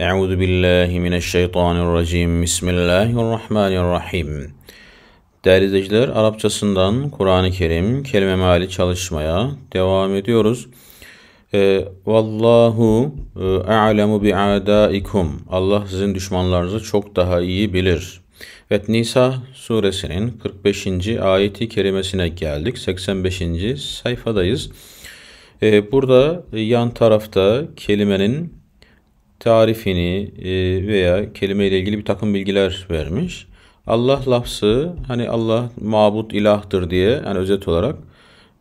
أعوذ بالlah mineşşeytanirracim. Bismillahirrahmanirrahim. Değerli izleyiciler, Arapçasından Kur'an-ı Kerim kelime meali çalışmaya devam ediyoruz. E, Vallahu e, a'lemu bi'adaikum. Allah sizin düşmanlarınızı çok daha iyi bilir. Evet Nisa suresinin 45. ayeti kerimesine geldik. 85. sayfadayız. E, burada yan tarafta kelimenin tarifini e, veya kelime ile ilgili bir takım bilgiler vermiş. Allah lafzı hani Allah mabut ilahtır diye yani özet olarak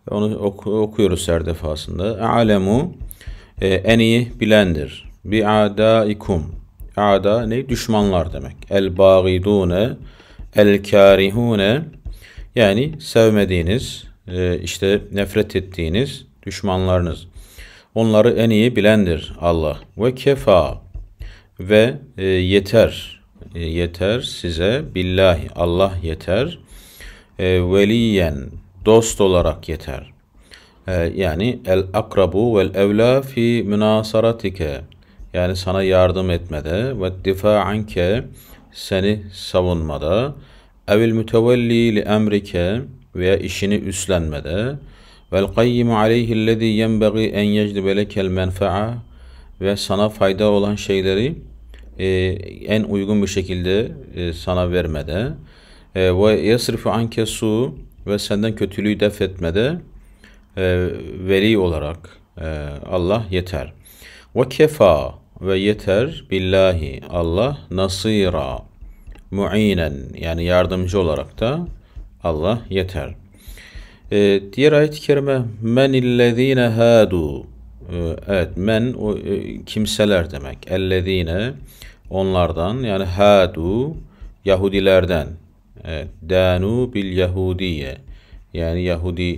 onu oku, okuyoruz her defasında. Alemu e, en iyi bilendir. Bi adaikum. Ada ne? Düşmanlar demek. El bagidune el karihune yani sevmediğiniz, e, işte nefret ettiğiniz düşmanlarınız. Onları en iyi bilendir Allah. Ve kefa ve e, yeter. E, yeter size billahi. Allah yeter. E, veliyen dost olarak yeter. E, yani el akrabu vel evla fi münasaratike. Yani sana yardım etmede ve difa anke seni savunmada evil mütevelli li emrike veya işini üstlenmede Vel aleyhi lezi yenbeği en yecdübe lekel menfa'a ve sana fayda olan şeyleri e, en uygun bir şekilde e, sana vermede e, ve yasrifu anke su ve senden kötülüğü def etmede e, veli olarak e, Allah yeter. Ve kefa ve yeter billahi Allah nasira muinen yani yardımcı olarak da Allah yeter.'' E, diğer ayet-i kerime men illezine hadu e, ee, evet men o, e, kimseler demek. Ellezine onlardan yani hadu Yahudilerden evet, danu bil Yahudiye yani Yahudi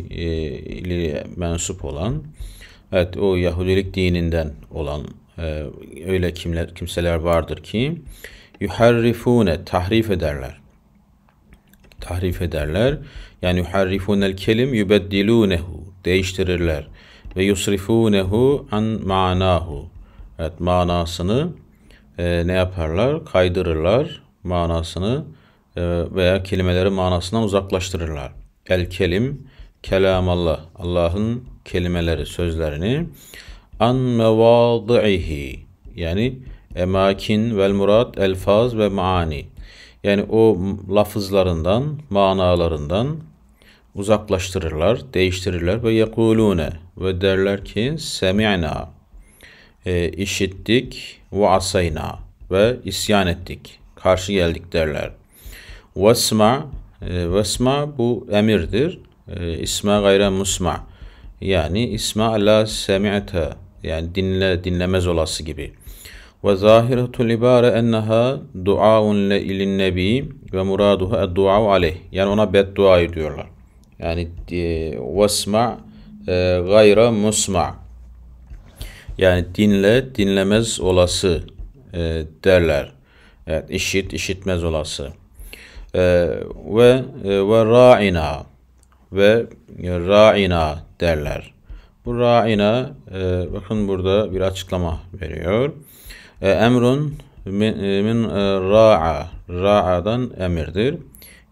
e, mensup olan evet o Yahudilik dininden olan e, öyle kimler, kimseler vardır ki yuharrifune tahrif ederler tahrif ederler. Yani yuharrifunel kelim yubeddilunehu değiştirirler ve yusrifunehu an manahu evet manasını e, ne yaparlar? Kaydırırlar manasını e, veya kelimeleri manasından uzaklaştırırlar. El kelim kelamallah Allah'ın kelimeleri sözlerini an mevadihi yani emakin vel murat elfaz ve maani yani o lafızlarından, manalarından uzaklaştırırlar, değiştirirler ve yekulune ve derler ki semi'na e, işittik ve asayna ve isyan ettik, karşı geldik derler. Vesma e, vesma bu emirdir. E, isma gayre musma. Yani isma la semi'te yani dinle dinlemez olası gibi. Ve zahiretul ibare enneha duaun ilin nebi ve muraduha eddua'u aleyh. Yani ona beddua ediyorlar. Yani e, vesma e, gayra musma. Yani dinle dinlemez olası e, derler. Evet, işit işitmez olası. E, ve ve ra'ina ve ra'ina derler. Bu ra'ina bakın burada bir açıklama veriyor. E, emrun min, e, min e, ra'a. Ra'adan emirdir.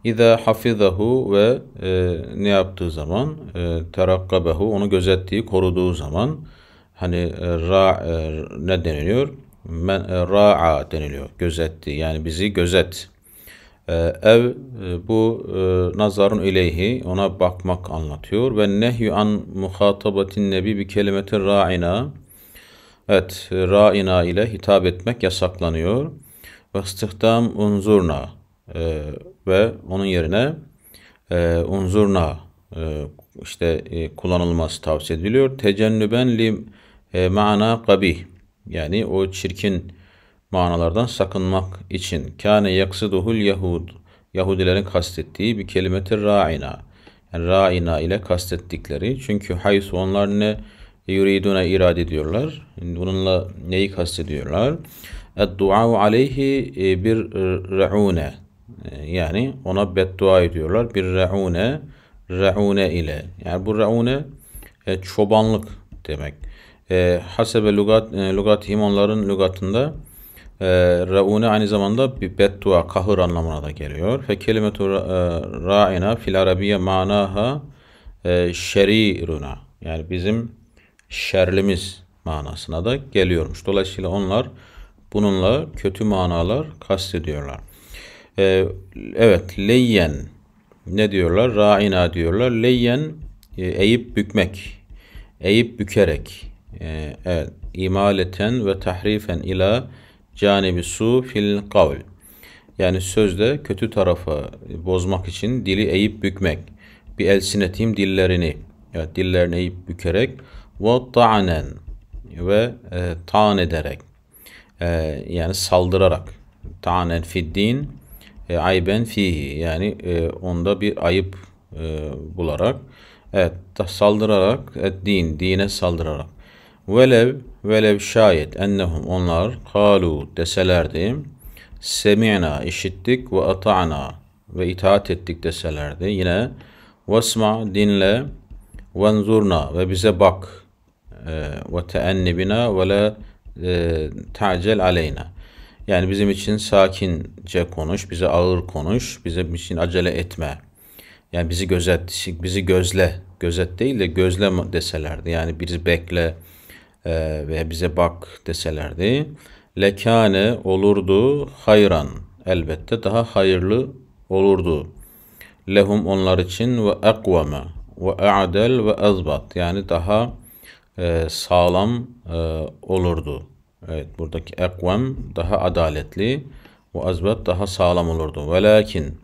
İza hafizahu ve e, ne yaptığı zaman e, terakkabehu onu gözettiği, koruduğu zaman hani e, ra e, ne deniliyor? Men, e, ra'a deniliyor. Gözetti. Yani bizi gözet. E, ev e, bu e, nazarun ileyhi ona bakmak anlatıyor ve nehyu an muhatabatin nebi bi kelimetin ra'ina Evet, ra'ina ile hitap etmek yasaklanıyor. Ve istihdam unzurna e, ve onun yerine e, unzurna e, işte e, kullanılması tavsiye ediliyor. Tecennüben li e, mana kabih yani o çirkin manalardan sakınmak için. Kâne yaksıduhul yahud. Yahudilerin kastettiği bir kelimetir ra'ina. Yani ra'ina ile kastettikleri. Çünkü haysu onlar ne yuriduna irade ediyorlar. Bununla neyi kastediyorlar? Dua aleyhi bir reune e, yani ona beddua ediyorlar. Bir reune reune ile. Yani bu reune çobanlık demek. Hasebe lugat, lugat onların lugatında reune aynı zamanda bir beddua, kahır anlamına da geliyor. Fe kelimetu e, ra'ina fil arabiye manaha e, şeriruna. Yani bizim şerlimiz manasına da geliyormuş. Dolayısıyla onlar bununla kötü manalar kastediyorlar. Ee, evet, leyyen ne diyorlar? Ra'ina diyorlar. Leyyen eğip bükmek, eğip bükerek. Ee, evet, imaleten ve tahrifen ila canibi su fil kavl. Yani sözde kötü tarafa bozmak için dili eğip bükmek. Bir elsinetim dillerini, yani dillerini eğip bükerek ve ta'nen ve e, ta'an ederek e, yani saldırarak ta'nen fiddin e, ayben fihi yani e, onda bir ayıp e, bularak evet saldırarak et din dine saldırarak velev velev şayet ennehum onlar kalu deselerdi semi'na işittik ve ata'na ve itaat ettik deselerdi yine vasma dinle venzurna ve bize bak ee, ve teenni bina ve la e, aleyna. Yani bizim için sakince konuş, bize ağır konuş, bizim için acele etme. Yani bizi gözet, bizi gözle. Gözet değil de gözle deselerdi. Yani bizi bekle e, veya bize bak deselerdi. Lekane olurdu hayran. Elbette daha hayırlı olurdu. Lehum onlar için ve ekvame ve a'del ve azbat. Yani daha e, sağlam e, olurdu. Evet buradaki ekvem daha adaletli. Bu azbet daha sağlam olurdu. Ve lakin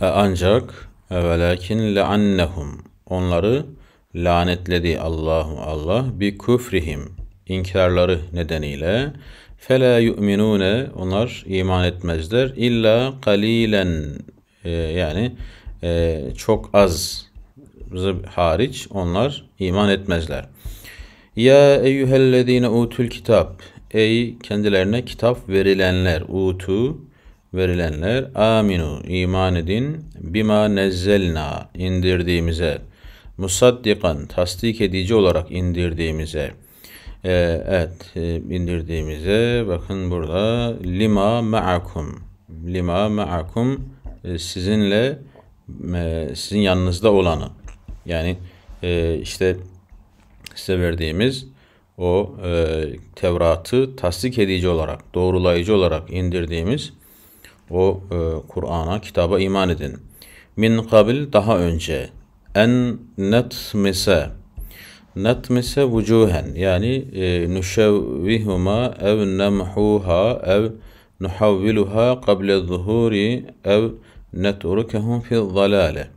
e, ancak e, ve lakin leannehum onları lanetledi Allahu Allah bi küfrihim inkarları nedeniyle fela yu'minune onlar iman etmezler illa kalilen yani çok az hariç onlar iman etmezler. Ya eyyühellezine utul kitap. Ey kendilerine kitap verilenler. Utu verilenler. Aminu iman edin. Bima nezzelna indirdiğimize. Musaddikan tasdik edici olarak indirdiğimize. Ee, evet e, indirdiğimize bakın burada lima ma'akum. Lima ma'akum e, sizinle e, sizin yanınızda olanı. Yani e, işte size verdiğimiz o e, Tevrat'ı tasdik edici olarak, doğrulayıcı olarak indirdiğimiz o e, Kur'an'a, kitaba iman edin. Min kabil daha önce en netmise netmise vucuhen yani e, nüşevvihuma ev nemhuha ev nuhavviluha kable zuhuri ev netrukehum fi zalale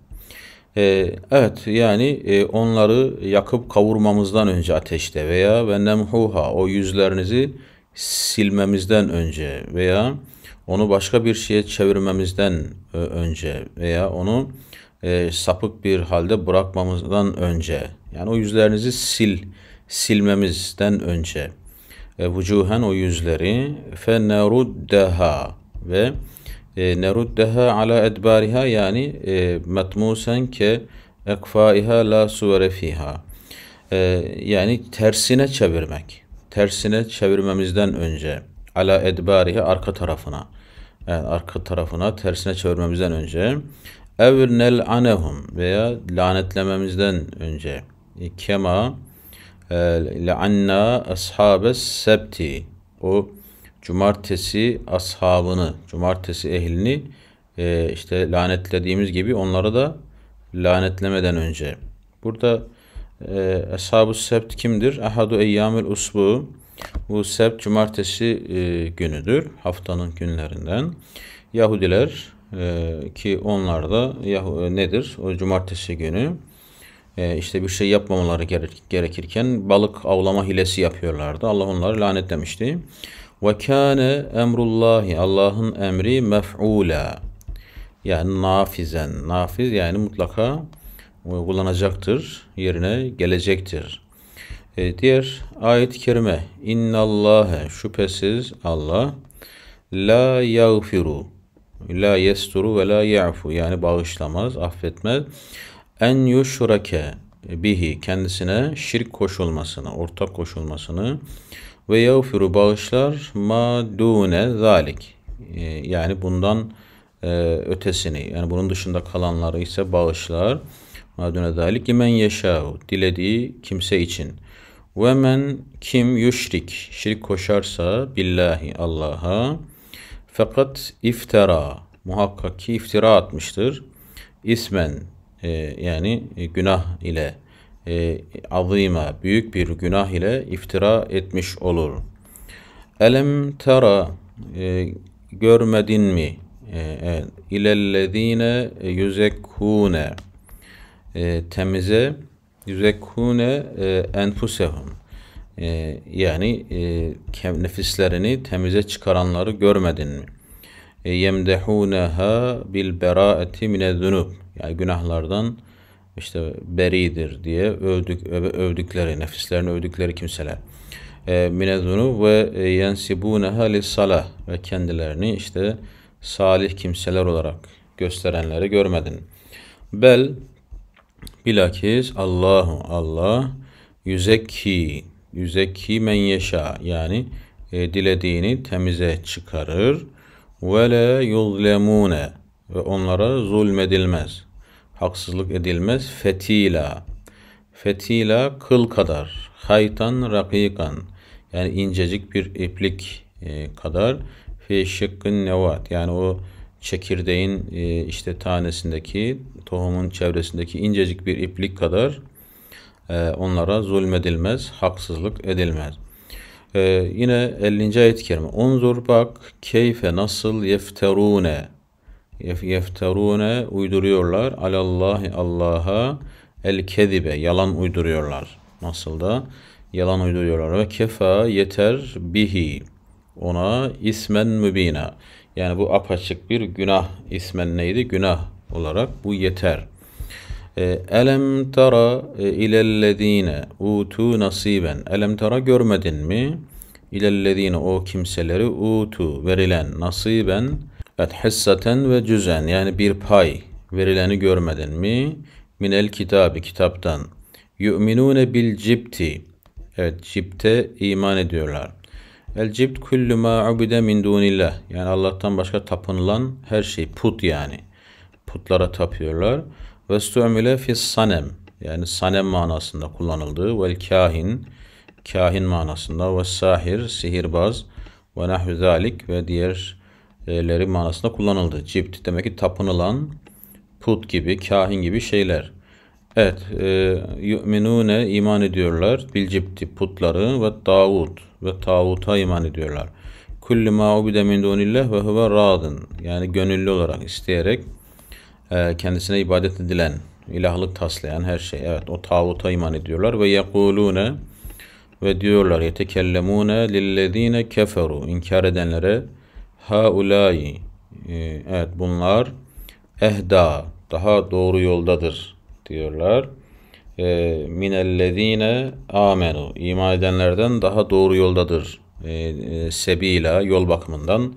ee, evet yani e, onları yakıp kavurmamızdan önce ateşte veya ve nemhuha o yüzlerinizi silmemizden önce veya onu başka bir şeye çevirmemizden e, önce veya onu e, sapık bir halde bırakmamızdan önce yani o yüzlerinizi sil silmemizden önce e, vücuhen o yüzleri fe neruddeha ve e, neruddeha ala edbariha yani e, matmusen ke ekfaiha la suvere e, yani tersine çevirmek tersine çevirmemizden önce ala edbariha arka tarafına yani e, arka tarafına tersine çevirmemizden önce ev nel anehum veya lanetlememizden önce e, kema le'anna ashabes sebti o cumartesi ashabını, cumartesi ehlini e, işte lanetlediğimiz gibi onları da lanetlemeden önce. Burada e, Ashab-ı Sebt kimdir? Ahadu eyyamil usbu. Bu Sebt cumartesi e, günüdür. Haftanın günlerinden. Yahudiler e, ki onlar da Yahu, e, nedir? O cumartesi günü e, işte bir şey yapmamaları gerekirken balık avlama hilesi yapıyorlardı. Allah onları lanetlemişti. Ve kâne emrullahi Allah'ın emri mef'ula. Yani nafizen. Nafiz yani mutlaka uygulanacaktır. Yerine gelecektir. E, diğer ayet-i kerime İnnallâhe şüphesiz Allah la yagfiru la yesturu ve la ya'fu yani bağışlamaz, affetmez. En yuşrake bihi kendisine şirk koşulmasını, ortak koşulmasını ve yağfiru bağışlar ma dune zalik. Ee, yani bundan e, ötesini yani bunun dışında kalanları ise bağışlar. Ma dune zalik men yeşâhu. Dilediği kimse için. Ve men kim yüşrik. Şirk koşarsa billahi Allah'a. Fakat iftira Muhakkak ki iftira atmıştır. İsmen e, yani e, günah ile e, azime, büyük bir günah ile iftira etmiş olur. Elem tera, e, görmedin mi? E, e, İlellezine yüzekkune, e, temize, yüzekhune e, enfusehum. E, yani e, nefislerini temize çıkaranları görmedin mi? E, yemdehunaha bil beraati mine zunub. Yani günahlardan işte beridir diye övdük, övdükleri, nefislerini övdükleri kimseler. E, minezunu ve yensibuneha lissalah ve kendilerini işte salih kimseler olarak gösterenleri görmedin. Bel bilakis Allahu Allah yüzekki yüzekki men yeşa yani e, dilediğini temize çıkarır ve le yuzlemune ve onlara zulmedilmez haksızlık edilmez. Fetila. Fetila kıl kadar. Haytan rakikan. Yani incecik bir iplik e, kadar. Fi nevat. Yani o çekirdeğin e, işte tanesindeki tohumun çevresindeki incecik bir iplik kadar e, onlara zulmedilmez, haksızlık edilmez. Ee, yine 50. ayet-i kerime. Unzur bak keyfe nasıl yefterune yefterune uyduruyorlar. Alallahi Allah'a el kedibe yalan uyduruyorlar. Nasıl da yalan uyduruyorlar. Ve kefa yeter bihi ona ismen mübina. Yani bu apaçık bir günah ismen neydi? Günah olarak bu yeter. Ee, elem tara e, ilellezine utu nasiben. Elem tara görmedin mi? İlellezine o kimseleri utu verilen nasiben Evet hisseten ve cüzen yani bir pay verileni görmedin mi? Minel kitabı kitaptan. Yu'minune bil cipti. Evet cipte iman ediyorlar. El cipt kullu ma ubide min dunillah. Yani Allah'tan başka tapınılan her şey put yani. Putlara tapıyorlar. Ve stu'mile fis sanem. Yani sanem manasında kullanıldığı Vel kahin. Kahin manasında. Ve sahir. Sihirbaz. Ve nahvü zalik. Ve diğer leri manasında kullanıldı. Cipt demek ki tapınılan put gibi, kahin gibi şeyler. Evet, e, yu'minune iman ediyorlar. Bil cipti putları ve tağut ve tağuta iman ediyorlar. Kulli ma ubide min dunillah ve huve radın. Yani gönüllü olarak isteyerek e, kendisine ibadet edilen, ilahlık taslayan her şey. Evet, o tağuta iman ediyorlar ve yekulune ve diyorlar yetekellemune lillezine keferu inkar edenlere Haulai ee, evet bunlar ehda daha doğru yoldadır diyorlar. E, ee, minellezine amenu iman edenlerden daha doğru yoldadır. Ee, e, e, sebila yol bakımından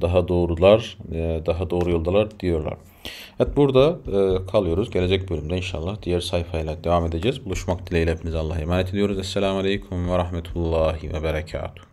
daha doğrular, e, daha doğru yoldalar diyorlar. Evet burada e, kalıyoruz. Gelecek bölümde inşallah diğer sayfayla devam edeceğiz. Buluşmak dileğiyle hepinize Allah'a emanet ediyoruz. Esselamu Aleyküm ve Rahmetullahi ve Berekatuhu.